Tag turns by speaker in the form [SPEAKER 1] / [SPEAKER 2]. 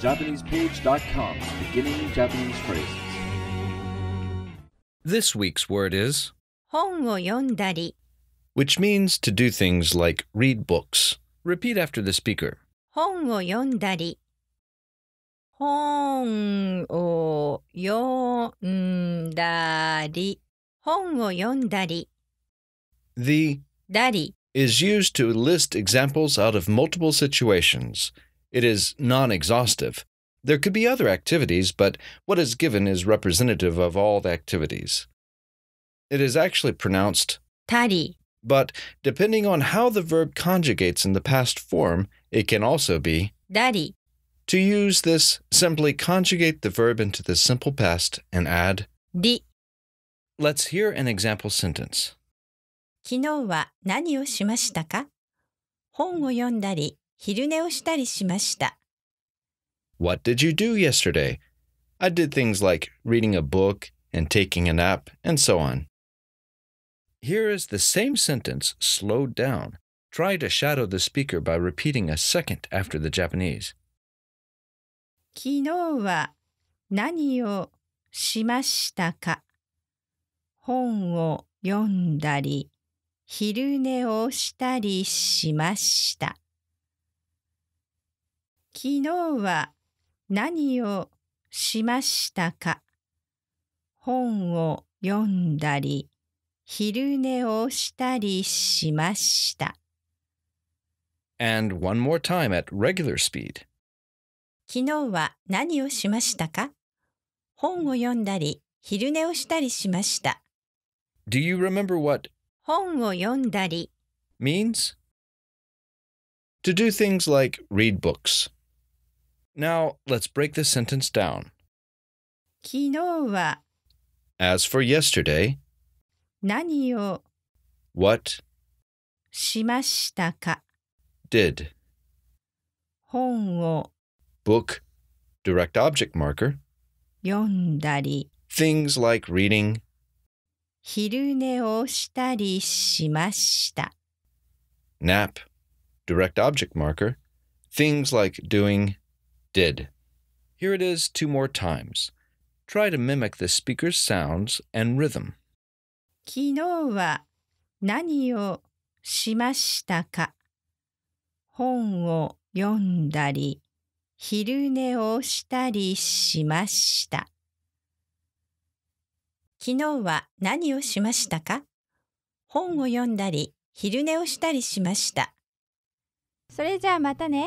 [SPEAKER 1] JapanesePage.com's beginning Japanese phrases. This week's word is
[SPEAKER 2] 本を読んだり
[SPEAKER 1] which means to do things like read books. Repeat after the speaker.
[SPEAKER 2] 本を読んだり本を読んだり本を読んだり
[SPEAKER 1] The だり is used to list examples out of multiple situations it is non exhaustive. There could be other activities, but what is given is representative of all activities. It is actually pronounced tari, but depending on how the verb conjugates in the past form, it can also be dari. To use this, simply conjugate the verb into the simple past and add di. Let's hear an example sentence.
[SPEAKER 2] 昨日は何をしましたか本を読んだり昼寝をしたりしました。
[SPEAKER 1] What did you do yesterday? I did things like reading a book and taking a nap and so on. Here is the same sentence slowed down. Try to shadow the speaker by repeating a second after the Japanese.
[SPEAKER 2] 昨日は何をしましたか本を読んだり、昼寝をしたりしました。昨日は何をしましたか本を読んだり昼寝をしたりしました。
[SPEAKER 1] And one more time at regular speed.
[SPEAKER 2] 昨日は何をしましたか本を読んだり昼寝をしたりしました。Do you remember what 本を読んだり means?
[SPEAKER 1] To do things like read books. Now let's break this sentence down. As for yesterday,
[SPEAKER 2] 何を what しましたか did 本を
[SPEAKER 1] book, direct object marker,
[SPEAKER 2] 読んだり
[SPEAKER 1] things like reading,
[SPEAKER 2] 昼寝をしたりしました
[SPEAKER 1] nap, direct object marker, things like doing, did. Here it is two more times. Try to mimic the speaker's sounds and rhythm.
[SPEAKER 2] 昨日は何をしましたか本を読んだり、昼寝をしたりしました。昨日は何をしましたか本を読んだり、昼寝をしたりしました。それじゃあまたね。